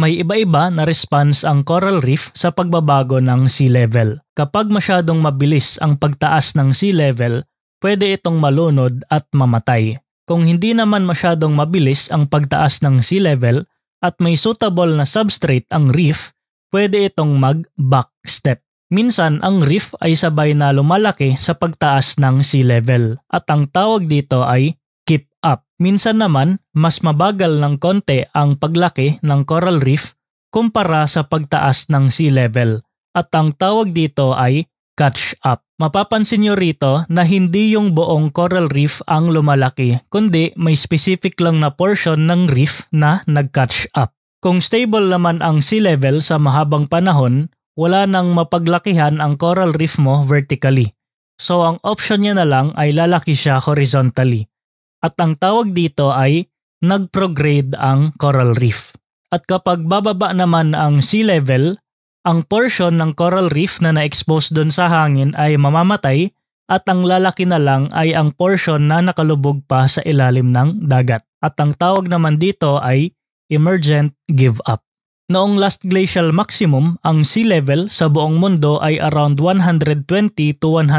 may iba-iba na response ang coral reef sa pagbabago ng sea level. Kapag masyadong mabilis ang pagtaas ng sea level, pwede itong malunod at mamatay. Kung hindi naman masyadong mabilis ang pagtaas ng sea level at may suitable na substrate ang reef, pwede itong mag-backstep. Minsan ang reef ay sabay na lumalaki sa pagtaas ng sea level at ang tawag dito ay keep up. Minsan naman, mas mabagal ng konti ang paglaki ng coral reef kumpara sa pagtaas ng sea level at ang tawag dito ay catch up. Mapapansin nyo rito na hindi yung buong coral reef ang lumalaki, kundi may specific lang na portion ng reef na nag-catch up. Kung stable naman ang sea level sa mahabang panahon, wala nang mapaglakihan ang coral reef mo vertically. So ang option niya na lang ay lalaki siya horizontally. At ang tawag dito ay nagprograde ang coral reef. At kapag bababa naman ang sea level, ang portion ng coral reef na na-expose doon sa hangin ay mamamatay at ang lalaki na lang ay ang portion na nakalubog pa sa ilalim ng dagat. At ang tawag naman dito ay emergent give up. Noong last glacial maximum, ang sea level sa buong mundo ay around 120 to 130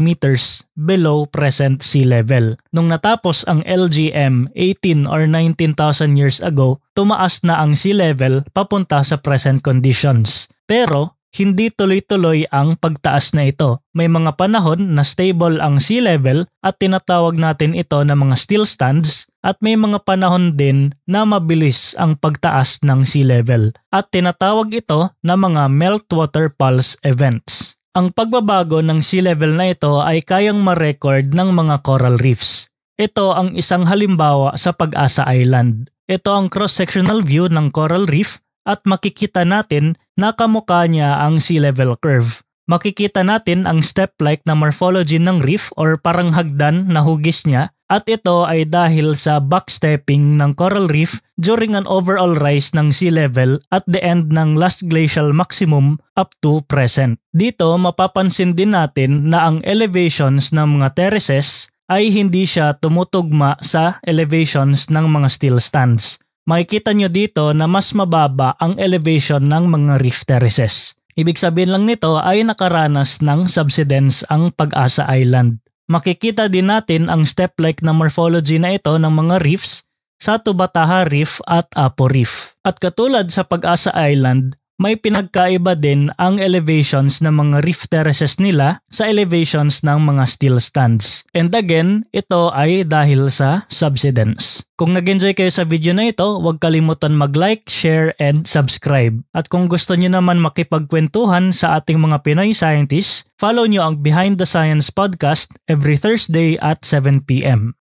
meters below present sea level. Nung natapos ang LGM 18 or 19,000 years ago, tumaas na ang sea level papunta sa present conditions. Pero hindi tuloy-tuloy ang pagtaas na ito. May mga panahon na stable ang sea level at tinatawag natin ito na mga still stands at may mga panahon din na mabilis ang pagtaas ng sea level at tinatawag ito na mga meltwater pulse events. Ang pagbabago ng sea level na ito ay kayang ma-record ng mga coral reefs. Ito ang isang halimbawa sa Pag-asa Island. Ito ang cross-sectional view ng coral reef at makikita natin na kamukha niya ang sea level curve. Makikita natin ang step-like na morphology ng reef or parang hagdan na hugis niya at ito ay dahil sa backstepping ng coral reef during an overall rise ng sea level at the end ng last glacial maximum up to present. Dito mapapansin din natin na ang elevations ng mga terraces ay hindi siya tumutugma sa elevations ng mga still stands makikita nyo dito na mas mababa ang elevation ng mga reef terraces. Ibig sabihin lang nito ay nakaranas ng subsidence ang Pag-asa Island. Makikita din natin ang step-like na morphology na ito ng mga reefs sa Tubataha Reef at Apo Reef. At katulad sa Pag-asa Island, may pinagkaiba din ang elevations ng mga reef terraces nila sa elevations ng mga steel stands. And again, ito ay dahil sa subsidence. Kung nag-enjoy kayo sa video na ito, huwag kalimutan mag-like, share, and subscribe. At kung gusto nyo naman makipagkwentuhan sa ating mga Pinoy scientists, follow nyo ang Behind the Science podcast every Thursday at 7pm.